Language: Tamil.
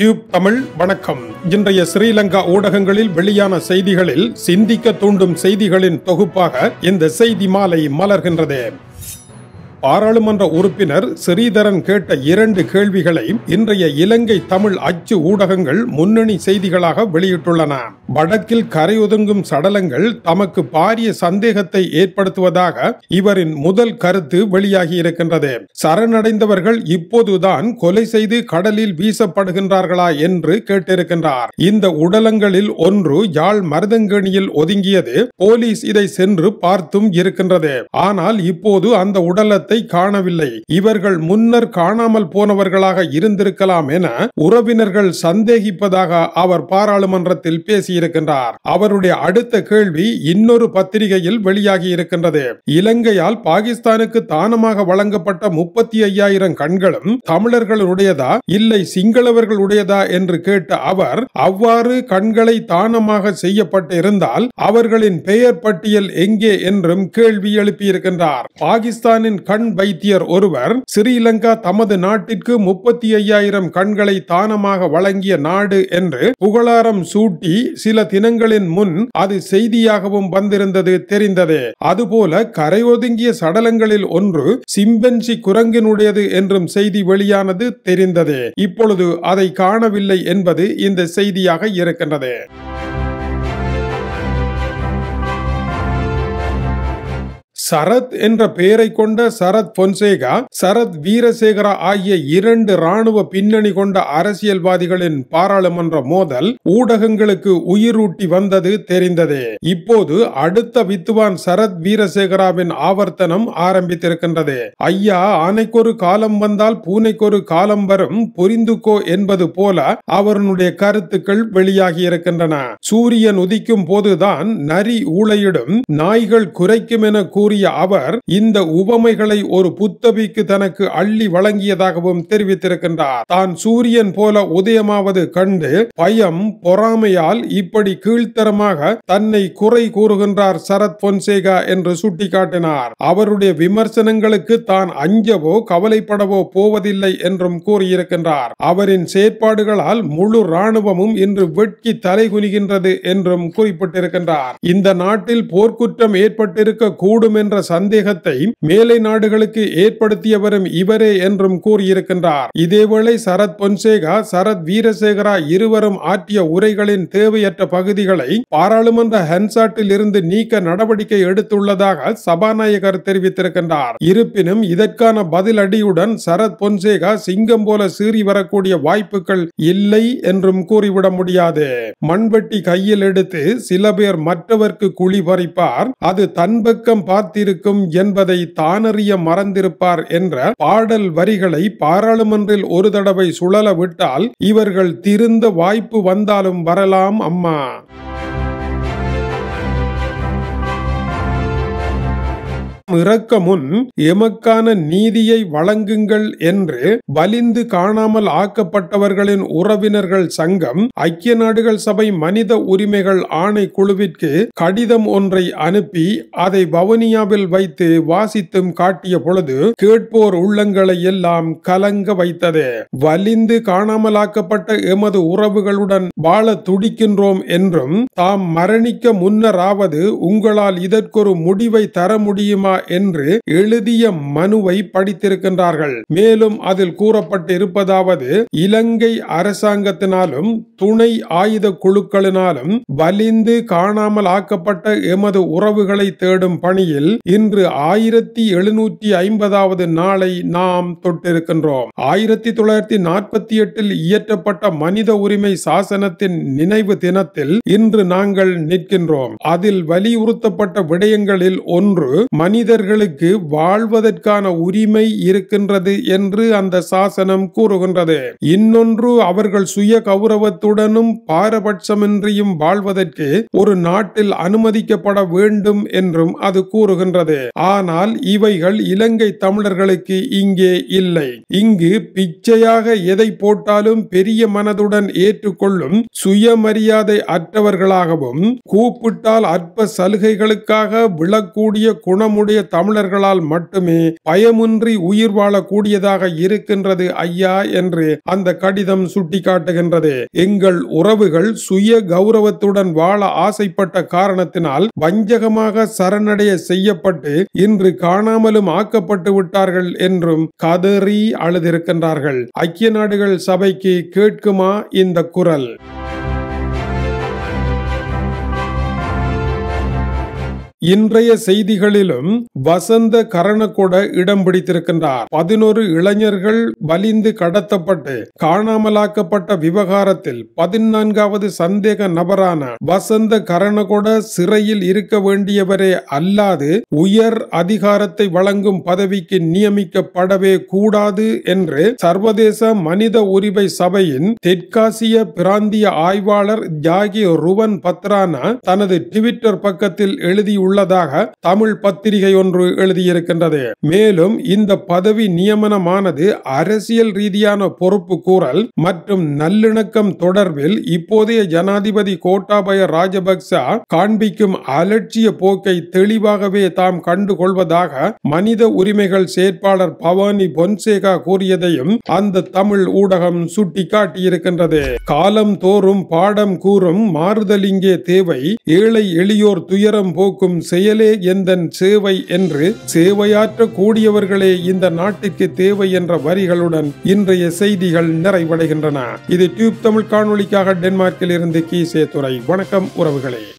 டியூப் தமிழ் வணக்கம் இன்றைய ஸ்ரீலங்கா ஊடகங்களில் வெளியான செய்திகளில் சிந்திக்க தூண்டும் செய்திகளின் தொகுப்பாக இந்த செய்தி மாலை மலர்கின்றது பாராளுமன்ற உறுப்பினர் ஸ்ரீதரன் கேட்ட இரண்டு கேள்விகளை இன்றைய இலங்கை தமிழ் அச்சு ஊடகங்கள் முன்னணி செய்திகளாக வெளியிட்டுள்ளன வடக்கில் கரையொதுங்கும் சடலங்கள் தமக்கு பாரிய சந்தேகத்தை ஏற்படுத்துவதாக இவரின் முதல் கருத்து வெளியாகி இருக்கின்றது சரணடைந்தவர்கள் இப்போதுதான் கொலை செய்து கடலில் வீசப்படுகின்றார்களா என்று கேட்டிருக்கின்றார் இந்த உடலங்களில் ஒன்று யாழ் மருதங்கணியில் ஒதுங்கியது போலீஸ் இதை சென்று பார்த்தும் இருக்கின்றது ஆனால் இப்போது அந்த உடல இடத்தை காணவில்லை இவர்கள் முன்னர் காணாமல் போனவர்களாக இருந்திருக்கலாம் என உறவினர்கள் சந்தேகிப்பதாக அவர் பாராளுமன்றத்தில் பேசியிருக்கின்றார் அவருடைய அடுத்த கேள்வி இன்னொரு பத்திரிகையில் வெளியாகி இருக்கின்றது இலங்கையால் பாகிஸ்தானுக்கு தானமாக வழங்கப்பட்ட முப்பத்தி ஐயாயிரம் கண்களும் தமிழர்களுடையதா இல்லை சிங்களவர்களுடையதா என்று கேட்ட அவர் அவ்வாறு கண்களை தானமாக செய்யப்பட்டிருந்தால் அவர்களின் பெயர் பட்டியல் எங்கே என்றும் கேள்வி எழுப்பியிருக்கின்றார் பாகிஸ்தானின் கண் கண் வைத்தியர் ஒருவர் ஸ்ரீலங்கா தமது நாட்டிற்கு முப்பத்தி ஐயாயிரம் கண்களை தானமாக வழங்கிய நாடு என்று புகழாரம் சூட்டி சில தினங்களின் முன் அது செய்தியாகவும் வந்திருந்தது தெரிந்ததே அதுபோல கரையொதுங்கிய சடலங்களில் ஒன்று சிம்பன்சி குரங்கினுடையது என்றும் செய்தி வெளியானது தெரிந்ததே இப்பொழுது அதை காணவில்லை என்பது இந்த செய்தியாக இருக்கின்றது சரத் என்ற பெயரை கொண்ட சரத் பொன்சேகா சரத் வீரசேகரா ஆகிய இரண்டு ராணுவ பின்னணி கொண்ட அரசியல்வாதிகளின் பாராளுமன்ற மோதல் ஊடகங்களுக்கு உயிரூட்டி வந்தது தெரிந்ததே இப்போது அடுத்த வித்துவான் சரத் வீரசேகராவின் ஆவர்த்தனம் ஆரம்பித்திருக்கின்றது ஐயா ஆனைக்கொரு காலம் வந்தால் பூனைக்கொரு காலம் வரும் புரிந்துகோ என்பது போல அவருடைய கருத்துக்கள் வெளியாகி இருக்கின்றன சூரியன் உதிக்கும் போதுதான் நரி ஊழையிடும் நாய்கள் குறைக்கும் என கூறிய கூறிய அவர் இந்த உபமைகளை ஒரு புத்தபிக்கு தனக்கு அள்ளி வழங்கியதாகவும் தெரிவித்திருக்கின்றார் தான் சூரியன் போல உதயமாவது கண்டு பயம் பொறாமையால் இப்படி கீழ்த்தரமாக தன்னை குறை கூறுகின்றார் சரத் பொன்சேகா என்று சுட்டிக்காட்டினார் அவருடைய விமர்சனங்களுக்கு தான் அஞ்சவோ கவலைப்படவோ போவதில்லை என்றும் கூறியிருக்கின்றார் அவரின் செயற்பாடுகளால் முழு ராணுவமும் இன்று வெட்கி தலை குனிகின்றது என்றும் குறிப்பிட்டிருக்கின்றார் இந்த நாட்டில் போர்க்குற்றம் ஏற்பட்டிருக்க கூடும் என்று என்ற சந்தேகத்தை மேலை நாடுகளுக்கு ஏற்படுத்தியவரும் இவரே என்றும் கூறியிருக்கின்றார் இதேவேளை சரத் பொன்சேகா சரத் வீரசேகரா இருவரும் ஆற்றிய உரைகளின் தேவையற்ற பகுதிகளை பாராளுமன்ற ஹென்சாட்டில் இருந்து நீக்க நடவடிக்கை எடுத்துள்ளதாக சபாநாயகர் தெரிவித்திருக்கின்றார் இருப்பினும் இதற்கான பதிலடியுடன் சரத் பொன்சேகா சிங்கம் போல சீறி வரக்கூடிய வாய்ப்புகள் இல்லை என்றும் கூறிவிட முடியாது மண்வெட்டி கையில் எடுத்து சில பேர் மற்றவர்க்கு குழி பறிப்பார் அது தன் பக்கம் பார்த்து காத்திருக்கும் என்பதை தானறிய மறந்திருப்பார் என்ற பாடல் வரிகளை பாராளுமன்றில் ஒரு தடவை சுழல விட்டால் இவர்கள் திருந்த வாய்ப்பு வந்தாலும் வரலாம் அம்மா இறக்க முன் எமக்கான நீதியை வழங்குங்கள் என்று வலிந்து காணாமல் ஆக்கப்பட்டவர்களின் உறவினர்கள் சங்கம் ஐக்கிய நாடுகள் சபை மனித உரிமைகள் ஆணை குழுவிற்கு கடிதம் ஒன்றை அனுப்பி அதை வவுனியாவில் வைத்து வாசித்தும் காட்டிய பொழுது கேட்போர் உள்ளங்களை எல்லாம் கலங்க வைத்தது வலிந்து காணாமலாக்கப்பட்ட எமது உறவுகளுடன் வாழ துடிக்கின்றோம் என்றும் தாம் மரணிக்க முன்னராவது உங்களால் இதற்கொரு முடிவை தர முடியுமா என்று எழுதிய மனுவை படித்திருக்கின்றார்கள் மேலும் அதில் கூறப்பட்டிருப்பதாவது இலங்கை அரசாங்கத்தினாலும் துணை ஆயுத குழுக்களினாலும் வலிந்து காணாமல் ஆக்கப்பட்ட எமது உறவுகளை தேடும் பணியில் இன்று ஆயிரத்தி எழுநூற்றி ஐம்பதாவது நாளை நாம் தொட்டிருக்கின்றோம் ஆயிரத்தி தொள்ளாயிரத்தி நாற்பத்தி எட்டில் இயற்றப்பட்ட மனித உரிமை சாசனத்தின் நினைவு தினத்தில் இன்று நாங்கள் நிற்கின்றோம் அதில் வலியுறுத்தப்பட்ட விடயங்களில் ஒன்று மனித மனிதர்களுக்கு வாழ்வதற்கான உரிமை இருக்கின்றது என்று அந்த சாசனம் கூறுகின்றது இன்னொன்று அவர்கள் சுய கௌரவத்துடனும் பாரபட்சமின்றியும் வாழ்வதற்கு ஒரு நாட்டில் அனுமதிக்கப்பட வேண்டும் என்றும் அது கூறுகின்றது ஆனால் இவைகள் இலங்கை தமிழர்களுக்கு இங்கே இல்லை இங்கு பிச்சையாக எதை போட்டாலும் பெரிய மனதுடன் ஏற்றுக்கொள்ளும் சுயமரியாதை அற்றவர்களாகவும் கூப்பிட்டால் அற்ப சலுகைகளுக்காக விழக்கூடிய குணமுடைய நம்முடைய தமிழர்களால் மட்டுமே பயமுன்றி உயிர் வாழக்கூடியதாக இருக்கின்றது ஐயா என்று அந்த கடிதம் சுட்டிக்காட்டுகின்றது எங்கள் உறவுகள் சுய கௌரவத்துடன் வாழ ஆசைப்பட்ட காரணத்தினால் வஞ்சகமாக சரணடைய செய்யப்பட்டு இன்று காணாமலும் ஆக்கப்பட்டு விட்டார்கள் என்றும் கதறி அழுதிருக்கின்றார்கள் ஐக்கிய நாடுகள் சபைக்கு கேட்குமா இந்த குரல் இன்றைய செய்திகளிலும் வசந்த கரணக்கூட இடம் பிடித்திருக்கின்றார் பதினோரு இளைஞர்கள் வலிந்து கடத்தப்பட்டு காணாமலாக்கப்பட்ட விவகாரத்தில் பதினான்காவது சந்தேக நபரான வசந்த கரணகொட சிறையில் இருக்க வேண்டியவரே அல்லாது உயர் அதிகாரத்தை வழங்கும் பதவிக்கு நியமிக்கப்படவே கூடாது என்று சர்வதேச மனித உரிமை சபையின் தெற்காசிய பிராந்திய ஆய்வாளர் ஜாகி ருவன் பத்ரானா தனது ட்விட்டர் பக்கத்தில் எழுதியுள்ளார் உள்ளதாக தமிழ் பத்திரிகை ஒன்று எழுதியிருக்கின்றது மேலும் இந்த பதவி நியமனமானது அரசியல் ரீதியான பொறுப்பு கூறல் மற்றும் நல்லிணக்கம் தொடர்பில் இப்போதைய ஜனாதிபதி கோட்டாபய ராஜபக்ச காண்பிக்கும் அலட்சிய போக்கை தெளிவாகவே தாம் கண்டுகொள்வதாக மனித உரிமைகள் செயற்பாளர் பவானி பொன்சேகா கூறியதையும் அந்த தமிழ் ஊடகம் சுட்டிக்காட்டியிருக்கின்றது காலம் தோறும் பாடம் கூறும் மாறுதல் இங்கே தேவை ஏழை எளியோர் துயரம் போக்கும் செய்யும் செயலே எந்தன் சேவை என்று சேவையாற்ற கூடியவர்களே இந்த நாட்டிற்கு தேவை என்ற வரிகளுடன் இன்றைய செய்திகள் நிறைவடைகின்றன இது டியூப் தமிழ் காணொலிக்காக டென்மார்க்கில் இருந்து கீசே துறை வணக்கம் உறவுகளே